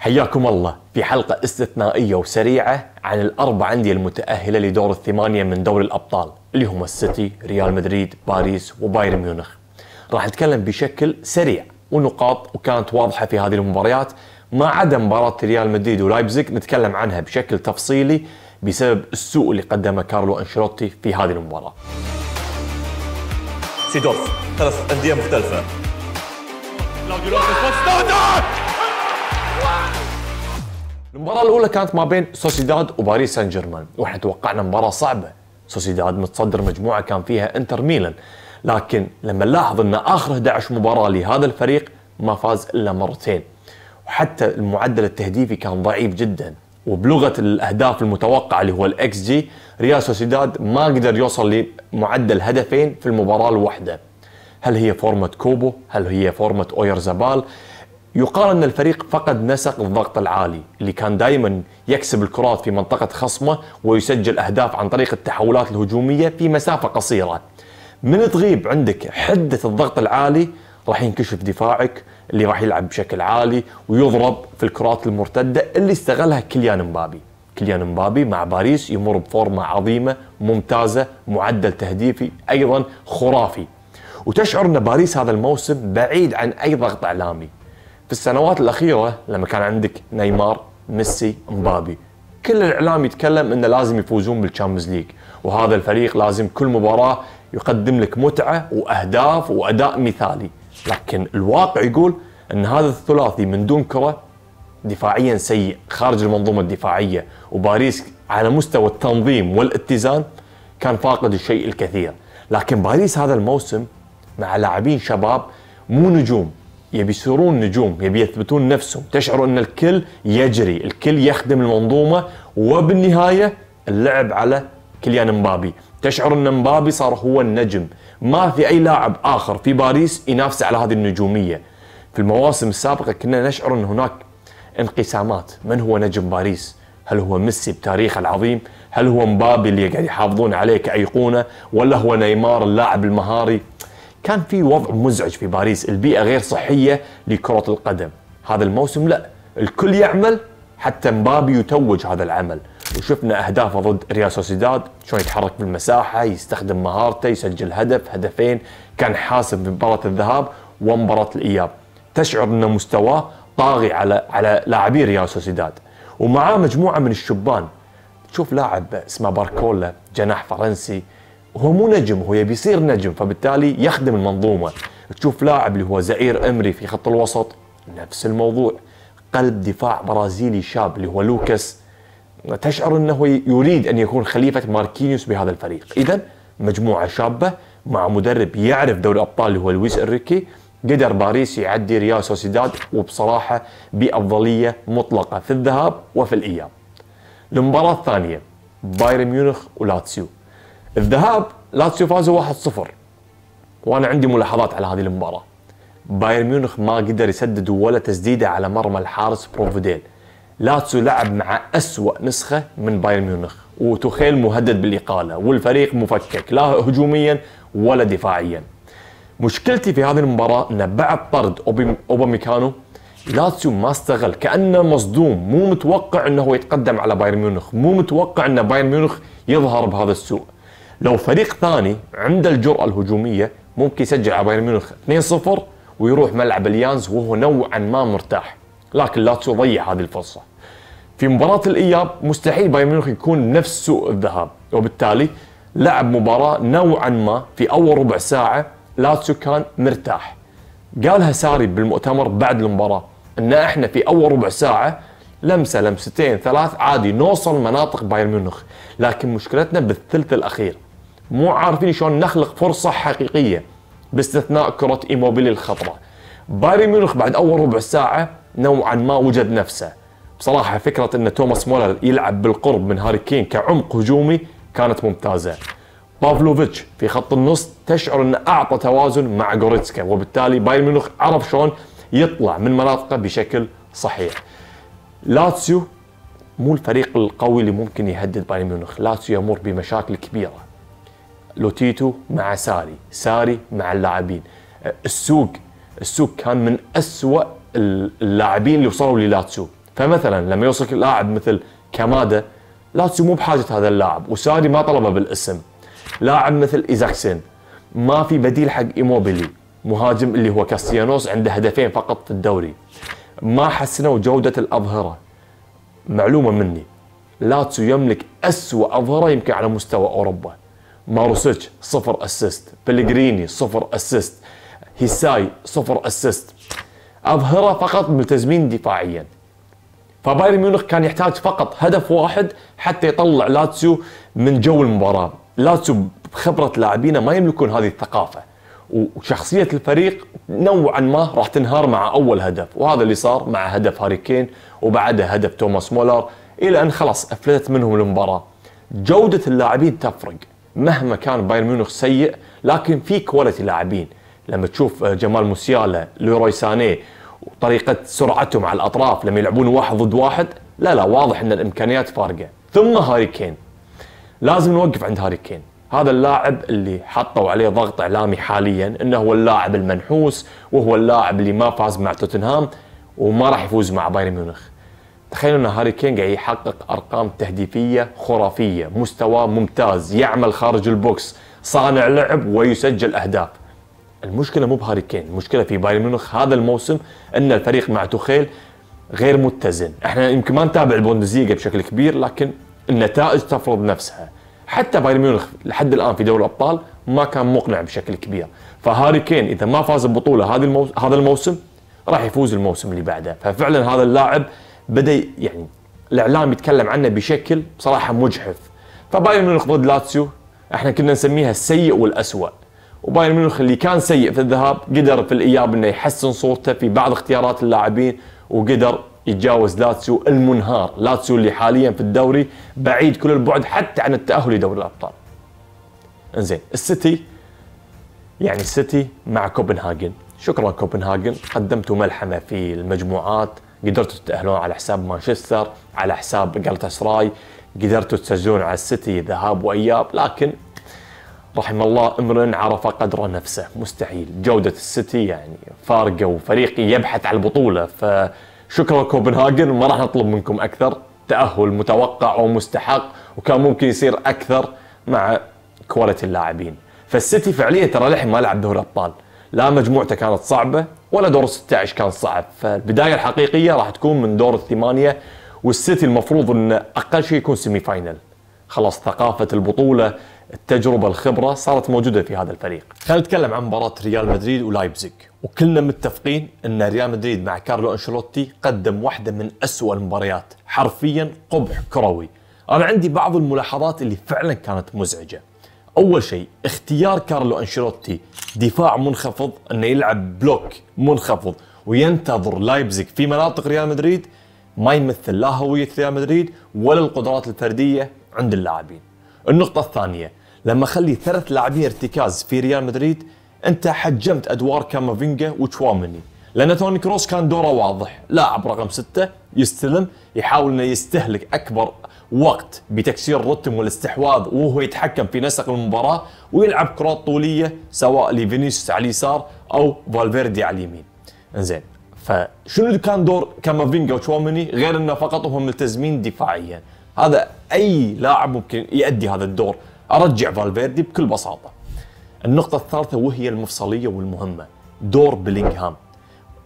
حياكم الله في حلقة استثنائية وسريعة عن الأربع أندية المتأهلة لدور الثمانية من دوري الأبطال اللي هم السيتي، ريال مدريد، باريس وبايرن ميونخ. راح نتكلم بشكل سريع ونقاط وكانت واضحة في هذه المباريات ما عدا مباراة ريال مدريد ولايبزيج نتكلم عنها بشكل تفصيلي بسبب السوء اللي قدمه كارلو أنشيلوتي في هذه المباراة. سيدورف ثلاث أندية مختلفة. المباراة الأولى كانت ما بين سوسيداد وباريس سان جيرمان، واحنا توقعنا مباراة صعبة، سوسيداد متصدر مجموعة كان فيها انتر ميلان، لكن لما نلاحظ ان اخر 11 مباراة لهذا الفريق ما فاز الا مرتين، وحتى المعدل التهديفي كان ضعيف جدا، وبلغة الاهداف المتوقعة اللي هو الاكس جي، ريال سوسيداد ما قدر يوصل لمعدل هدفين في المباراة الواحدة. هل هي فورمة كوبو؟ هل هي فورمة اوير زبال؟ يقال ان الفريق فقد نسق الضغط العالي اللي كان دائما يكسب الكرات في منطقه خصمه ويسجل اهداف عن طريق التحولات الهجوميه في مسافه قصيره. من تغيب عندك حده الضغط العالي راح ينكشف دفاعك اللي راح يلعب بشكل عالي ويضرب في الكرات المرتده اللي استغلها كليان مبابي. كليان مبابي مع باريس يمر بفورمه عظيمه ممتازه معدل تهديفي ايضا خرافي. وتشعر ان باريس هذا الموسم بعيد عن اي ضغط اعلامي. في السنوات الاخيره لما كان عندك نيمار ميسي مبابي كل الاعلام يتكلم انه لازم يفوزون بالتشامبيونز ليج وهذا الفريق لازم كل مباراه يقدم لك متعه واهداف واداء مثالي لكن الواقع يقول ان هذا الثلاثي من دون كره دفاعيا سيء خارج المنظومه الدفاعيه وباريس على مستوى التنظيم والاتزان كان فاقد الشيء الكثير لكن باريس هذا الموسم مع لاعبين شباب مو نجوم يبي يصيرون نجوم يبي يثبتون نفسهم تشعر أن الكل يجري الكل يخدم المنظومة وبالنهاية اللعب على كليان مبابي تشعر أن مبابي صار هو النجم ما في أي لاعب آخر في باريس ينافسه على هذه النجومية في المواسم السابقة كنا نشعر أن هناك انقسامات من هو نجم باريس هل هو ميسي بتاريخه العظيم هل هو مبابي اللي قاعد يحافظون عليه كأيقونة ولا هو نيمار اللاعب المهاري كان في وضع مزعج في باريس البيئة غير صحية لكرة القدم هذا الموسم لا الكل يعمل حتى مبابي يتوج هذا العمل وشفنا اهدافه ضد ريال سوسيداد شلون يتحرك في المساحة يستخدم مهارته يسجل هدف هدفين كان حاسب في مباراه الذهاب ومباراه الاياب تشعر ان مستواه طاغي على على لاعبي ريال سوسيداد ومعاه مجموعه من الشبان تشوف لاعب اسمه باركولا جناح فرنسي هو مو نجم هو يبي يصير نجم فبالتالي يخدم المنظومه تشوف لاعب اللي هو زعير امري في خط الوسط نفس الموضوع قلب دفاع برازيلي شاب اللي هو لوكاس تشعر انه يريد ان يكون خليفه ماركينيوس بهذا الفريق اذا مجموعه شابه مع مدرب يعرف دوري الابطال اللي هو لويس انريكي قدر باريس يعدي ريال سوسيداد وبصراحه بافضليه مطلقه في الذهاب وفي الاياب المباراه الثانيه بايرن ميونخ ولاتسيو الذهاب لاتسيو فازوا 1-0 وانا عندي ملاحظات على هذه المباراه بايرن ميونخ ما قدر يسدد ولا تسديده على مرمى الحارس بروفيديل لاتسيو لعب مع أسوأ نسخه من بايرن ميونخ وتوخيل مهدد بالاقاله والفريق مفكك لا هجوميا ولا دفاعيا مشكلتي في هذه المباراه ان بعد طرد اوباميكانو لاتسيو ما استغل كانه مصدوم مو متوقع انه يتقدم على بايرن ميونخ مو متوقع ان بايرن ميونخ يظهر بهذا السوء لو فريق ثاني عنده الجرأة الهجومية ممكن يسجل على بايرن ميونخ 2-0 ويروح ملعب اليانز وهو نوعا ما مرتاح لكن لا ضيع هذه الفرصة في مباراة الإياب مستحيل بايرن ميونخ يكون نفس سوء الذهاب وبالتالي لعب مباراة نوعا ما في أول ربع ساعة لاتسيو كان مرتاح قالها ساري بالمؤتمر بعد المباراة أن إحنا في أول ربع ساعة لمسة لمستين ثلاث عادي نوصل مناطق بايرن ميونخ لكن مشكلتنا بالثلث الأخير مو عارفين شلون نخلق فرصه حقيقيه باستثناء كره ايموبيلي الخطره بايرن ميونخ بعد اول ربع ساعه نوعا ما وجد نفسه بصراحه فكره ان توماس مولر يلعب بالقرب من هاري كين كعمق هجومي كانت ممتازه بافلوفيتش في خط النص تشعر انه اعطى توازن مع جوريتسكا وبالتالي بايرن ميونخ عرف شلون يطلع من مناطقه بشكل صحيح لاتسيو مو الفريق القوي اللي ممكن يهدد بايرن ميونخ لاتسيو يمر بمشاكل كبيره لوتيتو مع ساري ساري مع اللاعبين السوق السوق كان من أسوأ اللاعبين اللي وصلوا للاتسو فمثلا لما يوصلك لاعب مثل كمادا لاتسو مو بحاجه هذا اللاعب وساري ما طلبه بالاسم لاعب مثل ايزاكسن ما في بديل حق ايموبيلي مهاجم اللي هو كاستيانوس عنده هدفين فقط في الدوري ما حسنوا جوده الاظهره معلومه مني لاتسو يملك اسوء اظهره يمكن على مستوى اوروبا ماروسيتش صفر اسيست بلغريني صفر اسيست هيساي صفر اسيست اظهره فقط ملتزمين دفاعيا فبايرن ميونخ كان يحتاج فقط هدف واحد حتى يطلع لاتسيو من جو المباراه لاتسيو بخبره لاعبينه ما يملكون هذه الثقافه وشخصيه الفريق نوعا ما راح تنهار مع اول هدف وهذا اللي صار مع هدف هاري كين وبعدها هدف توماس مولر الى ان خلاص افلتت منهم المباراه جوده اللاعبين تفرق مهما كان بايرن ميونخ سيء لكن في كواليتي لاعبين لما تشوف آه، جمال موسيالا ليروي سانيه وطريقه سرعتهم على الاطراف لما يلعبون واحد ضد واحد لا لا واضح ان الامكانيات فارقه ثم هاري كين لازم نوقف عند هاري كين هذا اللاعب اللي حطوا عليه ضغط اعلامي حاليا انه هو اللاعب المنحوس وهو اللاعب اللي ما فاز مع توتنهام وما راح يفوز مع بايرن ميونخ تخيلوا ان هاري كين قاعد يحقق ارقام تهديفيه خرافيه، مستوى ممتاز، يعمل خارج البوكس، صانع لعب ويسجل اهداف. المشكله مو بهاري كين، المشكله في بايرن ميونخ هذا الموسم ان الفريق مع تخيل غير متزن، احنا يمكن ما نتابع البوندزيجا بشكل كبير لكن النتائج تفرض نفسها. حتى بايرن ميونخ لحد الان في دوري الابطال ما كان مقنع بشكل كبير، فهاري كين اذا ما فاز ببطوله هذا الموسم راح يفوز الموسم اللي بعده، ففعلا هذا اللاعب بدا يعني الاعلام يتكلم عنه بشكل بصراحه مجحف فبايرن ميونخ ضد لاتسيو احنا كنا نسميها السيء والاسوء وبايرن ميونخ اللي كان سيء في الذهاب قدر في الاياب انه يحسن صورته في بعض اختيارات اللاعبين وقدر يتجاوز لاتسيو المنهار لاتسيو اللي حاليا في الدوري بعيد كل البعد حتى عن التاهل لدوري الابطال انزين السيتي يعني السيتي مع كوبنهاجن شكرا كوبنهاجن قدمتوا ملحمه في المجموعات قدرتوا تتأهلون على حساب مانشستر على حساب راي قدرتوا تسجلون على السيتي ذهاب وإياب لكن رحم الله امر عرف قدر نفسه مستحيل جودة السيتي يعني فارقة وفريق يبحث على البطولة فشكرا كوبنهاجن ما راح نطلب منكم أكثر تأهل متوقع ومستحق وكان ممكن يصير أكثر مع كواليتي اللاعبين فالسيتي فعليا ترى للحين ما لعب دوري ابطال لا مجموعته كانت صعبه ولا دور 16 كان صعب فالبدايه الحقيقيه راح تكون من دور الثمانيه والسيتي المفروض ان اقل شيء يكون سيمي فاينل خلاص ثقافه البطوله التجربه الخبره صارت موجوده في هذا الفريق خلينا نتكلم عن مباراه ريال مدريد ولايبزيج وكلنا متفقين ان ريال مدريد مع كارلو انشيلوتي قدم واحده من اسوء المباريات حرفيا قبح كروي انا عندي بعض الملاحظات اللي فعلا كانت مزعجه اول شيء اختيار كارلو انشيلوتي دفاع منخفض انه يلعب بلوك منخفض وينتظر لايبزيك في مناطق ريال مدريد ما يمثل لا هويه ريال مدريد ولا القدرات الفرديه عند اللاعبين. النقطه الثانيه لما خلي ثلاث لاعبين ارتكاز في ريال مدريد انت حجمت ادوار كامافينجا وتشواميني لان توني كروس كان دوره واضح لاعب رقم ستة يستلم يحاول انه يستهلك اكبر وقت بتكسير الرتم والاستحواذ وهو يتحكم في نسق المباراة ويلعب كرات طولية سواء لفينيسيوس على اليسار أو فالفيردي على اليمين انزين فشنو كان دور كامافينجا وتشواميني غير انه فقط هم ملتزمين دفاعيا هذا اي لاعب ممكن يؤدي هذا الدور ارجع فالفيردي بكل بساطه النقطه الثالثه وهي المفصليه والمهمه دور بلينغهام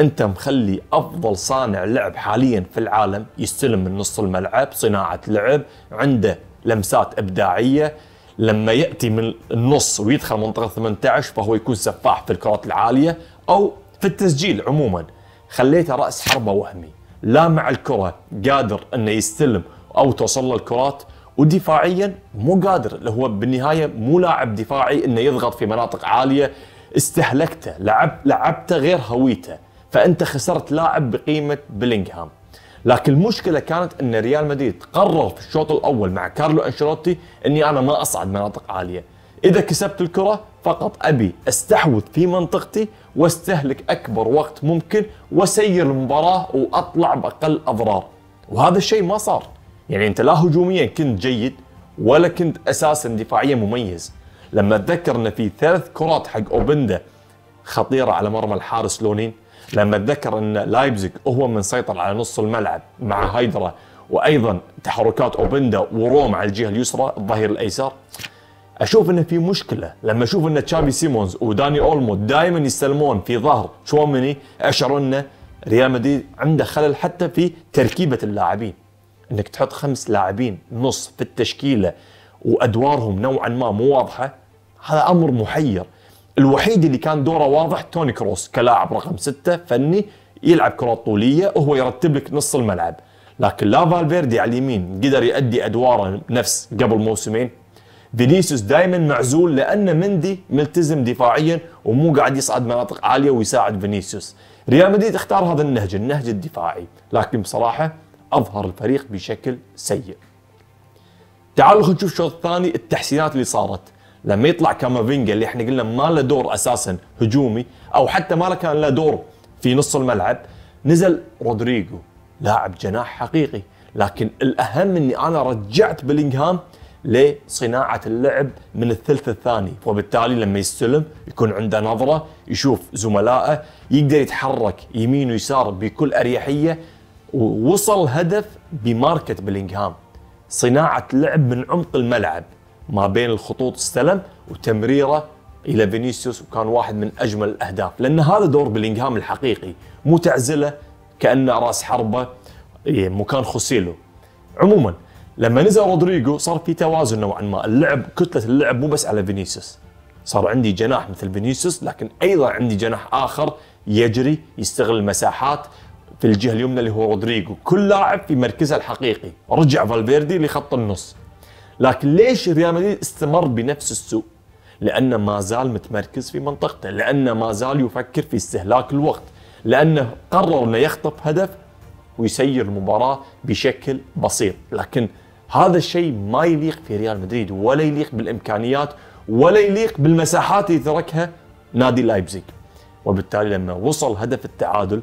انت مخلي افضل صانع لعب حاليا في العالم يستلم من نص الملعب صناعه لعب عنده لمسات ابداعيه لما ياتي من النص ويدخل منطقه 18 فهو يكون سفاح في الكرات العاليه او في التسجيل عموما خليته راس حربه وهمي لا مع الكره قادر انه يستلم او توصل له الكرات ودفاعيا مو قادر اللي هو بالنهايه مو لاعب دفاعي انه يضغط في مناطق عاليه استهلكته لعب لعبته غير هويته فانت خسرت لاعب بقيمه بلينغهام لكن المشكله كانت ان ريال مدريد قرر في الشوط الاول مع كارلو انشيلوتي اني انا ما اصعد مناطق عاليه اذا كسبت الكره فقط ابي استحوذ في منطقتي واستهلك اكبر وقت ممكن واسير المباراه واطلع باقل اضرار وهذا الشيء ما صار يعني انت لا هجوميا كنت جيد ولا كنت اساسا دفاعيا مميز لما اتذكر ان في ثلاث كرات حق اوبندا خطيره على مرمى الحارس لونين لما اتذكر ان لايبزيج هو من سيطر على نص الملعب مع هايدرا وايضا تحركات اوبندا وروم على الجهه اليسرى الظهير الايسر اشوف انه في مشكله لما اشوف ان تشافي سيمونز وداني اولمو دائما يستلمون في ظهر تشوميني اشعر ان ريال مدريد عنده خلل حتى في تركيبه اللاعبين انك تحط خمس لاعبين نص في التشكيله وادوارهم نوعا ما مو واضحه هذا امر محير الوحيد اللي كان دوره واضح توني كروس كلاعب رقم ستة فني يلعب كرة طولية وهو يرتب لك نص الملعب لكن لا فالفيردي على اليمين قدر يؤدي ادواره نفس قبل موسمين فينيسيوس دائما معزول لان مندي ملتزم دفاعيا ومو قاعد يصعد مناطق عاليه ويساعد فينيسيوس ريال مدريد اختار هذا النهج النهج الدفاعي لكن بصراحه اظهر الفريق بشكل سيء تعالوا نشوف الشوط الثاني التحسينات اللي صارت لما يطلع كامافينجا اللي احنا قلنا ما له دور اساسا هجومي او حتى ما له كان له دور في نص الملعب نزل رودريجو لاعب جناح حقيقي لكن الاهم اني انا رجعت بلينغهام لصناعه اللعب من الثلث الثاني وبالتالي لما يستلم يكون عنده نظره يشوف زملائه يقدر يتحرك يمين ويسار بكل اريحيه ووصل هدف بماركه بلينغهام صناعه لعب من عمق الملعب ما بين الخطوط استلم وتمريره الى فينيسيوس وكان واحد من اجمل الاهداف لان هذا دور بلينغهام الحقيقي مو تعزله كانه راس حربه إيه، مكان خوسيلو عموما لما نزل رودريجو صار في توازن نوعا ما اللعب كتله اللعب مو بس على فينيسيوس صار عندي جناح مثل فينيسيوس لكن ايضا عندي جناح اخر يجري يستغل المساحات في الجهه اليمنى اللي هو رودريجو كل لاعب في مركزه الحقيقي رجع فالفيردي لخط النص لكن ليش ريال مدريد استمر بنفس السوء لأنه ما زال متمركز في منطقته لأنه ما زال يفكر في استهلاك الوقت لأنه قرر أنه يخطف هدف ويسير المباراة بشكل بسيط لكن هذا الشيء ما يليق في ريال مدريد ولا يليق بالإمكانيات ولا يليق بالمساحات اللي تركها نادي لايبزيج وبالتالي لما وصل هدف التعادل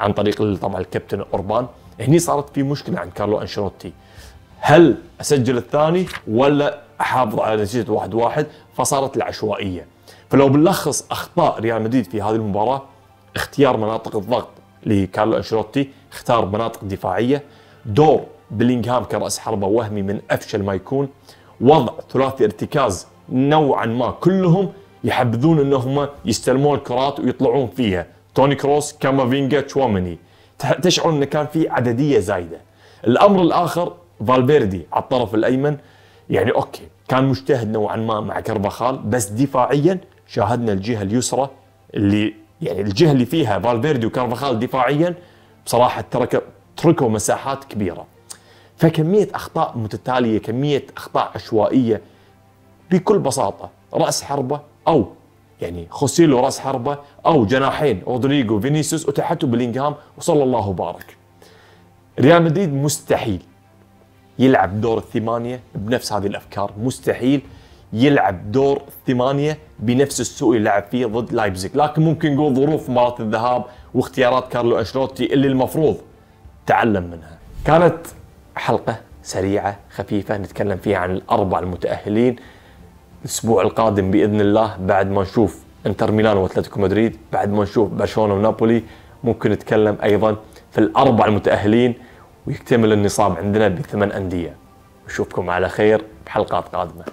عن طريق طبعا الكابتن اوربان هني صارت في مشكله عند كارلو انشيلوتي هل اسجل الثاني ولا احافظ على نتيجه واحد واحد فصارت العشوائيه فلو بنلخص اخطاء ريال مدريد في هذه المباراه اختيار مناطق الضغط لكارلو انشيلوتي اختار مناطق دفاعيه دور بلينغهام كراس حربه وهمي من افشل ما يكون وضع ثلاثي ارتكاز نوعا ما كلهم يحبذون انهم يستلمون الكرات ويطلعون فيها توني كروس كامافينجا تشواميني تشعر انه كان في عدديه زايده الامر الاخر فالفيردي على الطرف الايمن يعني اوكي كان مجتهد نوعا ما مع كربخال بس دفاعيا شاهدنا الجهه اليسرى اللي يعني الجهه اللي فيها فالفيردي وكارفاخال دفاعيا بصراحه ترك تركوا مساحات كبيره فكميه اخطاء متتاليه كميه اخطاء عشوائيه بكل بساطه راس حربه او يعني خوسيلو راس حربه او جناحين رودريجو فينيسيوس وتحته بلينغهام وصلى الله وبارك ريال مدريد مستحيل يلعب دور الثمانيه بنفس هذه الافكار مستحيل يلعب دور الثمانيه بنفس السوء اللي لعب فيه ضد لايبزيج لكن ممكن نقول ظروف مباراه الذهاب واختيارات كارلو انشلوتي اللي المفروض تعلم منها كانت حلقه سريعه خفيفه نتكلم فيها عن الاربع المتاهلين الاسبوع القادم باذن الله بعد ما نشوف انتر ميلان واتلتيكو مدريد بعد ما نشوف برشلونه ونابولي ممكن نتكلم ايضا في الاربع المتاهلين ويكتمل النصاب عندنا بثمان أندية وشوفكم على خير بحلقات قادمة